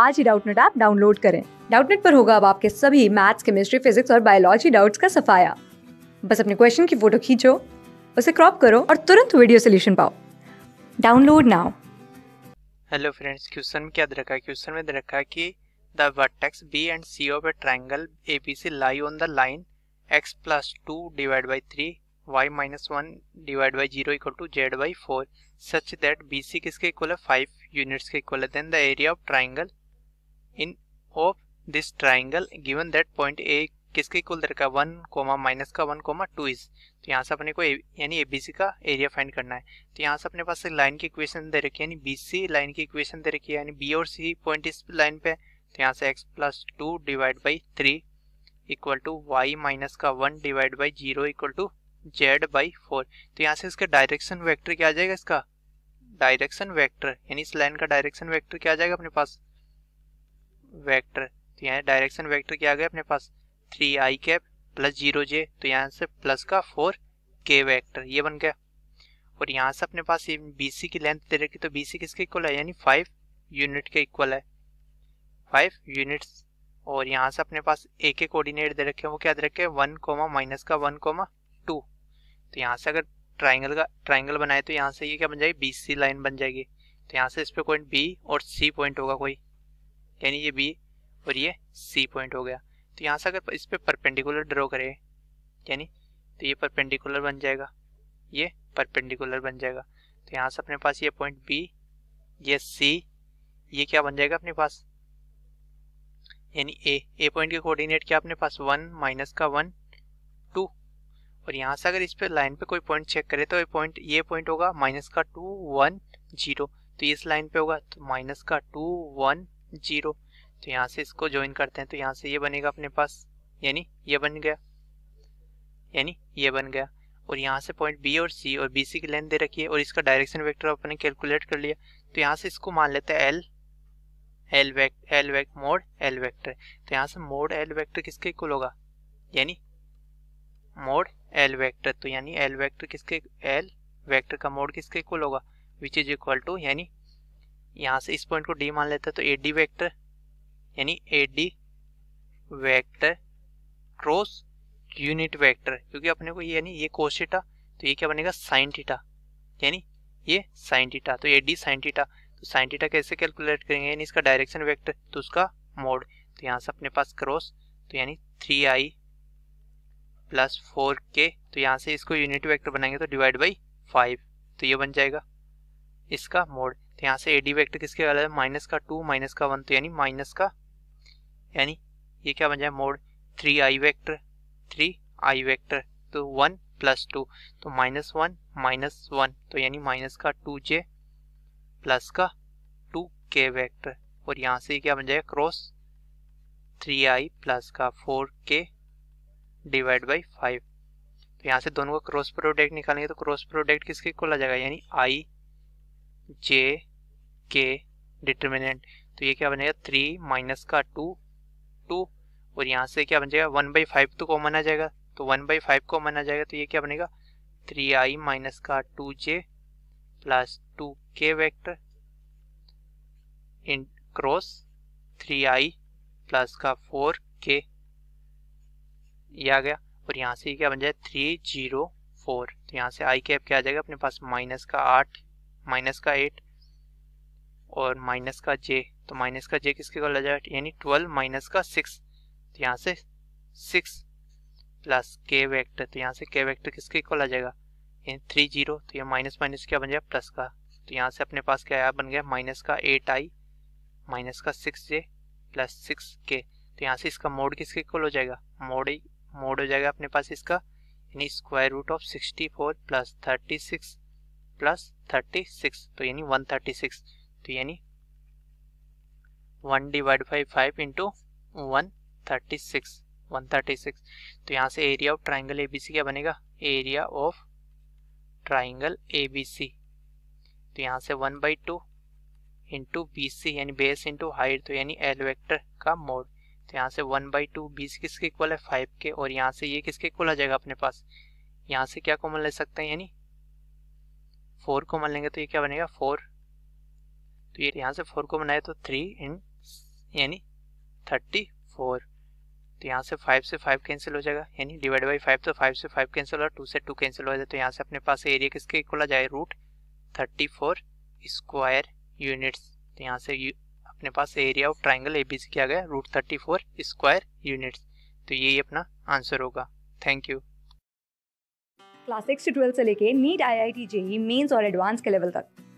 आज ही Doubtnut app download करें डाउटनेट पर होगा अब आपके सभी मैथ्स केमिस्ट्री फिजिक्स और बायोलॉजी डाउट्स का सफाया बस अपने क्वेश्चन की फोटो खींचो उसे क्रॉप करो और तुरंत वीडियो सोल्यूशन पाओ download now hello friends question में क्या दे रखा है क्वेश्चन में दे रखा है कि the vertex B and C of a triangle A B C lie on the line x plus two divide by three y minus one divide by zero equal to z by four such that B C किसके equal है five units के equal है then the area of triangle in of this triangle given that point A किसके कुल दे रखा one comma minus का one comma two is तो यहाँ से अपने को यानी ए बी सी का एरिया फाइंड करना है तो यहाँ से अपने पास लाइन की इक्वेशन दे रखी है यानी बी सी लाइन की इक्वेशन दे रखी है यानी बी और सी पॉइंट इस लाइन पे तो यहाँ से x plus two divide by three equal to y minus का one divide by zero equal to z by four तो यहाँ से इसका डायरेक्शन वेक्टर क्या आ जाएगा इसका डायरेक्शन वेक्टर यानी इस लाइन का डायरेक्शन वेक्टर क्या आ जाएगा अपने पास वेक्टर तो यहाँ डायरेक्शन वेक्टर क्या आ गया अपने पास three i cap plus zero j तो यहाँ से प्लस का फोर के वैक्टर ये बन गया और यहाँ से अपने पास बी सी की लेंथ दे रखी तो बी सी किसके इक्वल है यानी फाइव यूनिट के इक्वल है फाइव यूनिट्स और यहाँ से अपने पास ए के कोऑर्डिनेट दे रखे हैं वो क्या दे रखे हैं वन कोमा माइनस का वन कोमा टू तो यहाँ से अगर ट्राइंगल का ट्राइंगल बनाए तो यहाँ से ये क्या बन जाएगी बी सी लाइन बन जाएगी तो यहाँ से इस पर पॉइंट बी और सी पॉइंट होगा कोई यानी ये बी और ये सी पॉइंट हो गया तो यहाँ से अगर इस पर परपेंडिकुलर ड्रॉ करें यानी तो ये परपेंडिकुलर बन जाएगा ये परपेंडिकुलर बन जाएगा तो यहाँ से अपने पास ये पॉइंट बी ये सी ये क्या बन जाएगा अपने पास यानी ए ए पॉइंट के कोऑर्डिनेट क्या अपने पास वन माइनस का वन टू और यहाँ से अगर इस पर लाइन पे कोई पॉइंट चेक करे तो ये पॉइंट ये पॉइंट होगा माइनस का टू वन जीरो तो इस लाइन पे होगा तो माइनस का टू वन जीरो तो यहाँ से इसको ज्वाइन करते हैं तो यहाँ से ये बनेगा अपने पास यानी ये बन गया यानी ये बन गया और यहाँ से पॉइंट बी और सी और बी सी की लेंथ दे रखी है और इसका डायरेक्शन वेक्टर अपने कैलकुलेट कर लिया तो यहाँ से इसको मान लेते हैं L L vec L vec mod L vector तो यहाँ से मोड एल वैक्टर किसके इक्वल होगा यानी मोड एल वैक्टर तो यानी एल वैक्टर किसके एल वैक्टर का मोड किसके इक्वल होगा विच इज इक्वल टू यानी यहाँ से इस पॉइंट को डी मान लेते हैं तो ए डी वैक्टर यानी A D vector cross unit vector क्योंकि अपने को यानी ये कोस थीटा तो ये क्या बनेगा साइन थीटा यानी ये साइन थीटा तो ए डी साइन थीटा तो साइन थीटा कैसे कैलकुलेट करेंगे यानी इसका डायरेक्शन वैक्टर तो उसका मोड तो यहाँ से अपने पास क्रॉस तो यानी थ्री आई प्लस फोर के तो यहाँ से इसको यूनिट वैक्टर बनाएंगे तो डिवाइड बाई फाइव तो ये बन जाएगा इसका मोड तो यहाँ से ए डी वैक्टर किसके वाला है माइनस का टू माइनस का वन तो यानी माइनस का यानी ये क्या बन जाए mod three i vector three i vector तो वन प्लस टू तो माइनस वन माइनस वन तो यानी माइनस का टू जे प्लस का टू के वैक्टर और यहाँ से क्या बन जाएगा क्रॉस थ्री आई प्लस का four k divide by five तो यहाँ से दोनों का क्रॉस प्रोडक्ट निकालेंगे तो क्रॉस प्रोडक्ट किसके को ला जाएगा यानी आई जे के डिटर्मिनेंट तो ये क्या बनेगा थ्री माइनस का टू टू और यहाँ से क्या बन जाएगा वन बाई फाइव तो कॉमन आ जाएगा तो वन बाई फाइव कॉमन आ जाएगा तो ये क्या बनेगा थ्री आई माइनस का two j plus two k vector in cross three i plus का फोर के ये आ गया और यहाँ से क्या बन जाएगा थ्री जीरो फोर तो यहाँ से आई कैप क्या आ जाएगा अपने पास माइनस का आठ माइनस का एट और माइनस का जे तो माइनस का जे किसके कॉल आ जाएगा यानी ट्वेल्व माइनस का सिक्स तो यहाँ से सिक्स प्लस के वेक्टर तो यहाँ से के वेक्टर किसके कॉल आ जाएगा यानी थ्री जीरो तो ये माइनस माइनस क्या बन जाएगा प्लस का तो यहाँ से अपने पास क्या आया बन गया माइनस का एट आई माइनस का six j plus six k तो यहाँ से इसका मोड किसके कॉल हो जाएगा मोड ही मोड हो जाएगा अपने पास इसका यानी square root of sixty four plus thirty six plus thirty six तो यानी वन थर्टी सिक्स तो यानी one divide by five into one thirty six one thirty six तो यहाँ से एरिया ऑफ ट्राइंगल एबीसी क्या बनेगा एरिया ऑफ ट्राइंगल एबीसी तो यहाँ से one by two into B C यानी बेस इंटू हाइट तो यानी एल वेक्टर का मोड तो यहाँ से वन बाई टू बीस किसके इक्वल है फाइव के और यहाँ से ये किसके इक्वल आ जाएगा अपने पास यहाँ से क्या कॉमन ले सकते हैं यानी फोर कॉमन लेंगे तो ये क्या बनेगा फोर तो ये यहाँ से फोर को बनाया तो थ्री इन यानी थर्टी फोर तो यहाँ से फाइव से फाइव कैंसिल हो जाएगा यानी डिवाइड बाई फाइव तो फाइव से फाइव कैंसिल और टू से टू कैंसिल हो जाए तो यहाँ से अपने पास एरिया किसके इक्वल आ जाए root thirty four square units तो यहाँ से यू, अपने पास area of triangle A B C किया गया root thirty four square units तो यही अपना आंसर होगा थैंक यू क्लास सिक्स से ट्वेल्थ से लेके NEET I I T JEE mains और एडवांस के लेवल तक